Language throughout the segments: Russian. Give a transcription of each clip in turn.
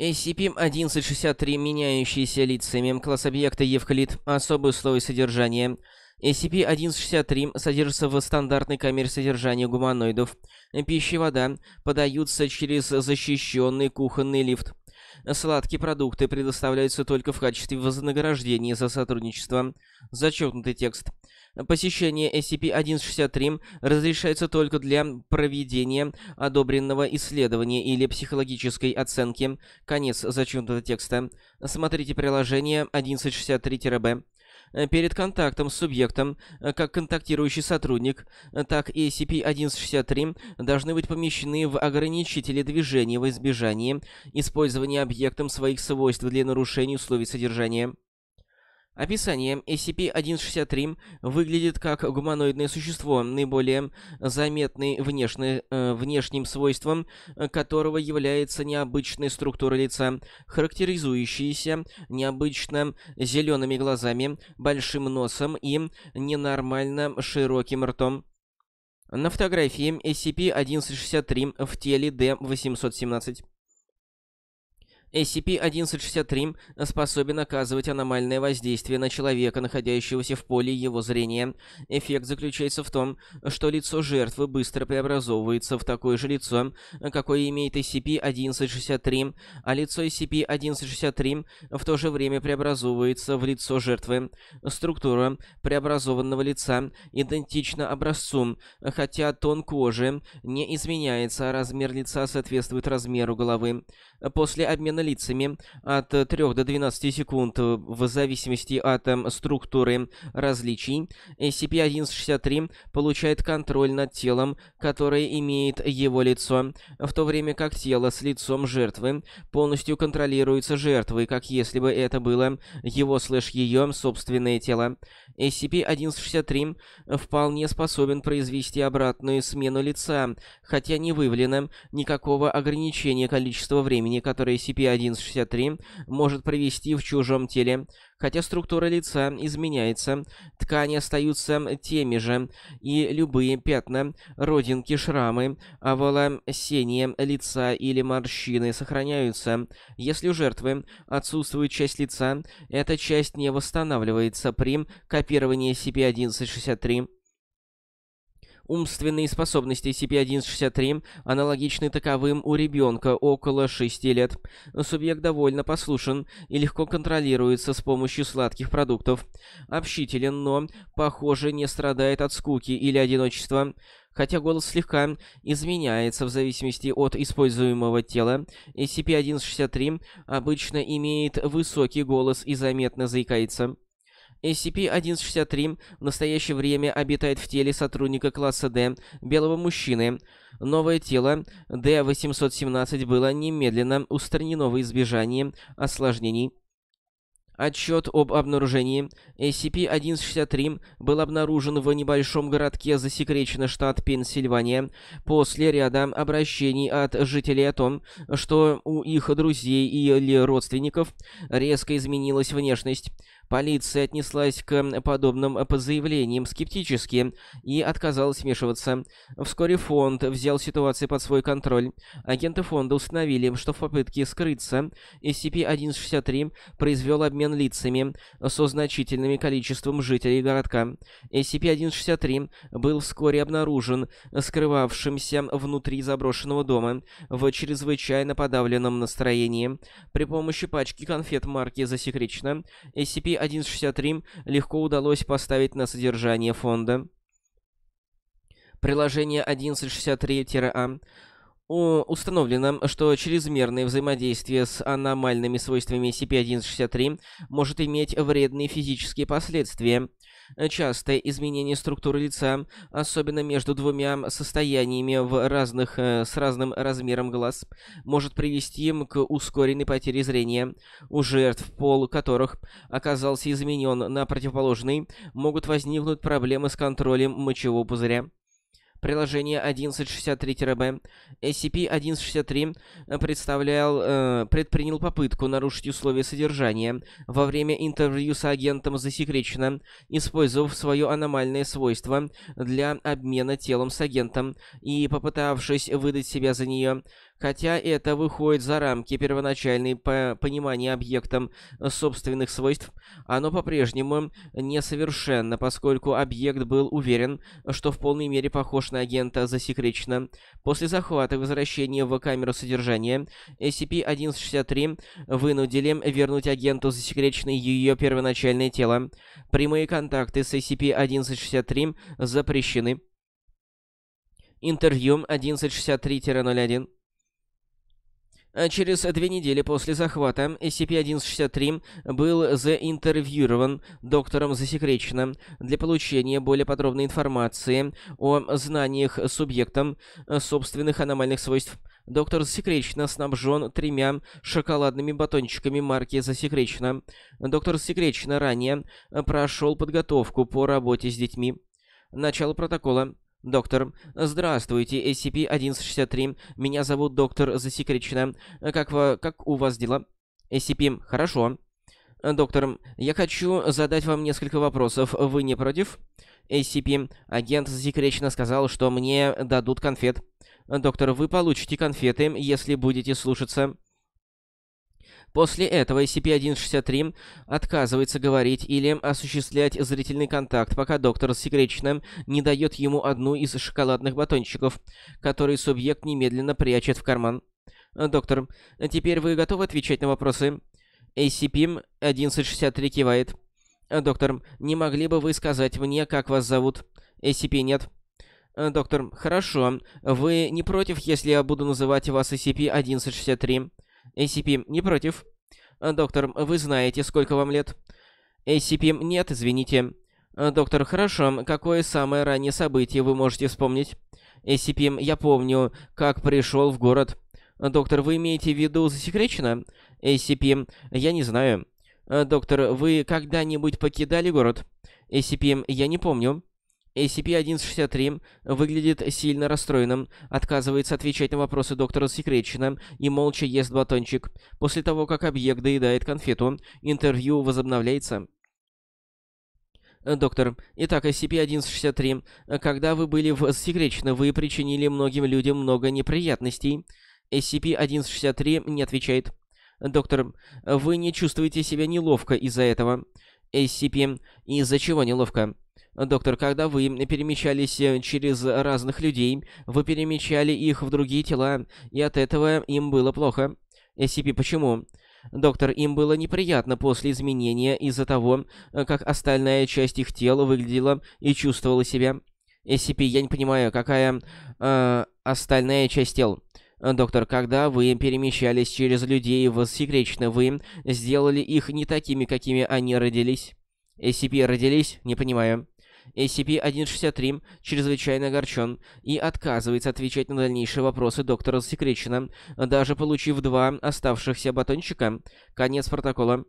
SCP-1163, меняющийся лицами, класс объекта Евклид, особый слой содержания. SCP-1163 содержится в стандартной камере содержания гуманоидов. Пища и вода подаются через защищенный кухонный лифт. Сладкие продукты предоставляются только в качестве вознаграждения за сотрудничество. Зачеркнутый текст. Посещение SCP-1163 разрешается только для проведения одобренного исследования или психологической оценки. Конец зачеркнутого текста. Смотрите приложение 1163-B перед контактом с субъектом, как контактирующий сотрудник, так и SCP-1163 должны быть помещены в ограничители движения во избежание использования объектом своих свойств для нарушения условий содержания. Описание. SCP-163 выглядит как гуманоидное существо, наиболее заметной внешне, э, внешним свойством которого является необычная структура лица, характеризующаяся необычно зелеными глазами, большим носом и ненормально широким ртом. На фотографии SCP-1163 в теле D-817. SCP-1163 способен оказывать аномальное воздействие на человека, находящегося в поле его зрения. Эффект заключается в том, что лицо жертвы быстро преобразовывается в такое же лицо, какое имеет SCP-1163, а лицо SCP-1163 в то же время преобразовывается в лицо жертвы. Структура преобразованного лица идентична образцу, хотя тон кожи не изменяется, а размер лица соответствует размеру головы. После обмена лицами от 3 до 12 секунд э, в зависимости от эм, структуры различий, SCP-1163 э, получает контроль над телом, которое имеет его лицо, в то время как тело с лицом жертвы полностью контролируется жертвой, как если бы это было его слэш ее собственное тело. SCP-1163 э, вполне способен произвести обратную смену лица, хотя не выявлено никакого ограничения количества времени, которое SCP-1163 может провести в чужом теле Хотя структура лица изменяется, ткани остаются теми же, и любые пятна, родинки, шрамы, оволосение лица или морщины сохраняются. Если у жертвы отсутствует часть лица, эта часть не восстанавливается при копировании CP-1163. Умственные способности cp 163 аналогичны таковым у ребенка около 6 лет. Субъект довольно послушен и легко контролируется с помощью сладких продуктов. Общителен, но, похоже, не страдает от скуки или одиночества. Хотя голос слегка изменяется в зависимости от используемого тела, scp 163 обычно имеет высокий голос и заметно заикается. SCP-1163 в настоящее время обитает в теле сотрудника класса D, белого мужчины. Новое тело D-817 было немедленно устранено во избежание осложнений Отчет об обнаружении SCP-1163 был обнаружен в небольшом городке засекречено штат Пенсильвания после ряда обращений от жителей о том, что у их друзей или родственников резко изменилась внешность. Полиция отнеслась к подобным заявлениям скептически и отказалась вмешиваться. Вскоре фонд взял ситуацию под свой контроль. Агенты фонда установили, что в попытке скрыться scp 163 произвел обмен лицами со значительным количеством жителей городка. scp 163 был вскоре обнаружен скрывавшимся внутри заброшенного дома в чрезвычайно подавленном настроении. При помощи пачки конфет марки «Засекречено» SCP 163 легко удалось поставить на содержание фонда. Приложение 1163-А установлено, что чрезмерное взаимодействие с аномальными свойствами cp 163 может иметь вредные физические последствия – Э, частое изменение структуры лица, особенно между двумя состояниями в разных, э, с разным размером глаз, может привести к ускоренной потере зрения. У жертв, пол которых оказался изменен на противоположный, могут возникнуть проблемы с контролем мочевого пузыря. Приложение 1163-B. SCP-1163 э, представлял, э, предпринял попытку нарушить условия содержания во время интервью с агентом засекречено, использовав свое аномальное свойство для обмена телом с агентом и попытавшись выдать себя за нее. Хотя это выходит за рамки первоначальной по понимания объектом э, собственных свойств, оно по-прежнему несовершенно, поскольку объект был уверен, что в полной мере похож на агента засекречено. После захвата и возвращения в камеру содержания, SCP-1163 вынудили вернуть агенту засекреченное ее первоначальное тело. Прямые контакты с SCP-1163 запрещены. Интервью 1163-01 Э, через две недели после захвата scp 163 был заинтервьюирован доктором Засекречено для получения более подробной информации о знаниях субъектом э, собственных аномальных свойств. Доктор Засекречено снабжен тремя шоколадными батончиками марки Засекречено. Доктор Засекречено ранее э, прошел подготовку по работе с детьми. Начало протокола. «Доктор, здравствуйте, SCP-1163. Меня зовут доктор Засекречено. Как, во... как у вас дела?» «SCP, хорошо». «Доктор, я хочу задать вам несколько вопросов. Вы не против?» «SCP, агент Засекречено сказал, что мне дадут конфет». «Доктор, вы получите конфеты, если будете слушаться». После этого SCP-163 e отказывается говорить или осуществлять зрительный контакт, пока доктор секречно не дает ему одну из шоколадных батончиков, который субъект немедленно прячет в карман. Э, «Доктор, теперь вы готовы отвечать на вопросы?» SCP-1163 э кивает. Э, «Доктор, не могли бы вы сказать мне, как вас зовут?» «SCP нет». «Доктор, хорошо. Вы не против, если я буду называть вас SCP-1163?» ACP, не против. Э, доктор, вы знаете, сколько вам лет? ACP, нет, извините. Э, доктор, хорошо, какое самое раннее событие вы можете вспомнить? ACP, я помню, как пришел в город. Э, доктор, вы имеете в виду засекречено? ACP, я не знаю. Доктор, вы когда-нибудь покидали город? ACP, я не помню scp 163 выглядит сильно расстроенным, отказывается отвечать на вопросы доктора Секретчина и молча ест батончик. После того, как объект доедает конфету, интервью возобновляется. Доктор, итак, scp 163 когда вы были в Секретчино, вы причинили многим людям много неприятностей. scp 163 не отвечает. Доктор, вы не чувствуете себя неловко из-за этого. SCP, из-за чего неловко. Доктор, когда вы перемещались э, через разных людей, вы перемещали их в другие тела, и от этого им было плохо. SCP, почему? Доктор, им было неприятно после изменения из-за того, э, как остальная часть их тела выглядела и чувствовала себя. SCP, я не понимаю, какая э, остальная часть тела. Доктор, когда вы перемещались через людей воссекречно, вы сделали их не такими, какими они родились? SCP родились? Не понимаю. SCP-163 чрезвычайно огорчен и отказывается отвечать на дальнейшие вопросы доктора Секречина, даже получив два оставшихся батончика. Конец протокола.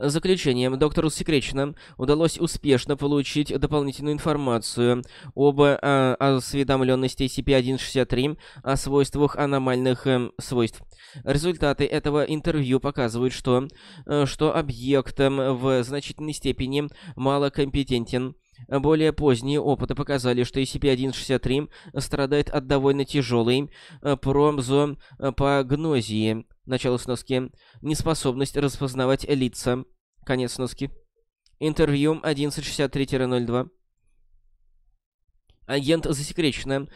Заключением доктору Секречным удалось успешно получить дополнительную информацию об э, осведомленности SCP-163 о свойствах аномальных э, свойств. Результаты этого интервью показывают, что, э, что объект э, в значительной степени малокомпетентен. Более поздние опыты показали, что SCP-163 страдает от довольно тяжелой э, промзопогнозии, э, Начало сноски. Неспособность распознавать лица. Конец сноски. Интервью 1163-02. Агент засекречено.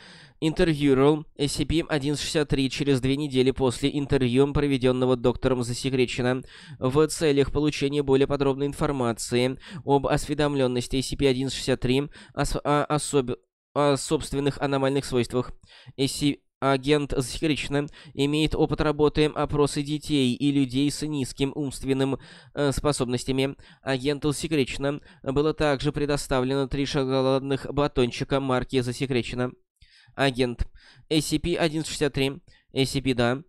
Интервьюировал SCP-1163 через две недели после интервью, проведенного доктором Засекречено, в целях получения более подробной информации об осведомленности SCP-1163 о, о, о собственных аномальных свойствах. SCP Агент Зхрична имеет опыт работы опросы детей и людей с низким умственным э, способностями. Агенту Секречна было также предоставлено три шоколадных батончика марки «Засекречено». Агент scp 163 SCP, да.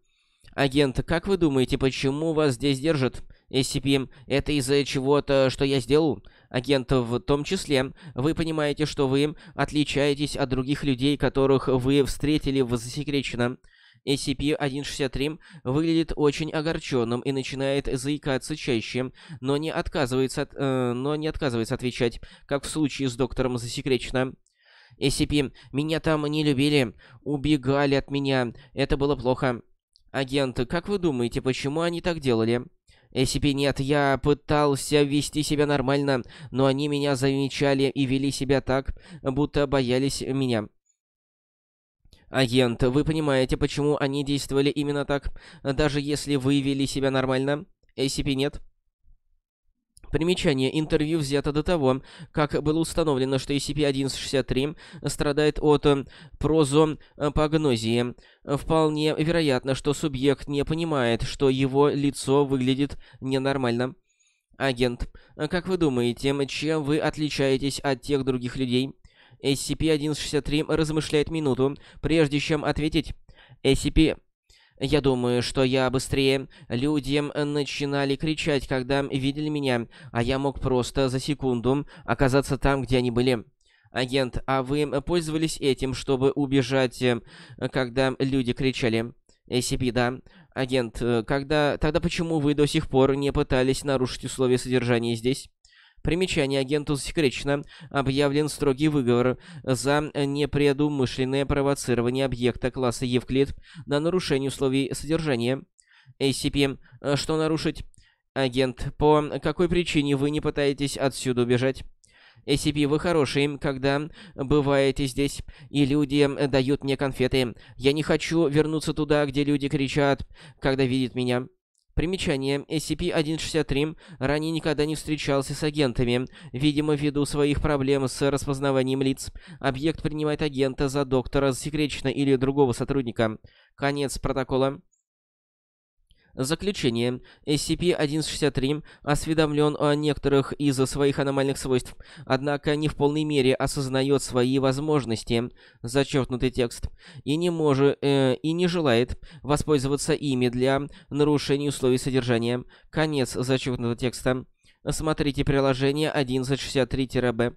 Агент, как вы думаете, почему вас здесь держат? SCP — это из-за чего-то, что я сделал? Агент в том числе. Вы понимаете, что вы отличаетесь от других людей, которых вы встретили в засекреченном. SCP-163 выглядит очень огорченным и начинает заикаться чаще, но не отказывается, от, э, но не отказывается отвечать, как в случае с доктором засекречено. SCP, меня там не любили, убегали от меня, это было плохо. Агент, как вы думаете, почему они так делали? SCP э, нет, я пытался вести себя нормально, но они меня замечали и вели себя так, будто боялись меня. Агент, вы понимаете, почему они действовали именно так, даже если вы вели себя нормально? SCP э, нет. Примечание. Интервью взято до того, как было установлено, что SCP-1163 страдает от э, прозопогнозии. Вполне вероятно, что субъект не понимает, что его лицо выглядит ненормально. Агент, а как вы думаете, чем вы отличаетесь от тех других людей? SCP-1163 размышляет минуту, прежде чем ответить. SCP-1163 я думаю, что я быстрее. Люди начинали кричать, когда видели меня, а я мог просто за секунду оказаться там, где они были. Агент, а вы пользовались этим, чтобы убежать, э, когда люди кричали? SCP, э, да. Агент, э, когда... Тогда почему вы до сих пор не пытались нарушить условия содержания здесь? Примечание агенту засекречено. Объявлен строгий выговор за непредумышленное провоцирование объекта класса Евклид на нарушение условий содержания. ACP. Что нарушить? Агент, по какой причине вы не пытаетесь отсюда убежать? SCP, вы хорошие, когда бываете здесь, и люди дают мне конфеты. Я не хочу вернуться туда, где люди кричат, когда видят меня. Примечание. SCP-163 ранее никогда не встречался с агентами. Видимо, ввиду своих проблем с распознаванием лиц, объект принимает агента за доктора, секретчина или другого сотрудника. Конец протокола. Заключение. SCP-1163 осведомлен о некоторых из своих аномальных свойств, однако не в полной мере осознает свои возможности, зачеркнутый текст, и не, может, э, и не желает воспользоваться ими для нарушения условий содержания. Конец зачеркнутого текста. Смотрите приложение 1163-B.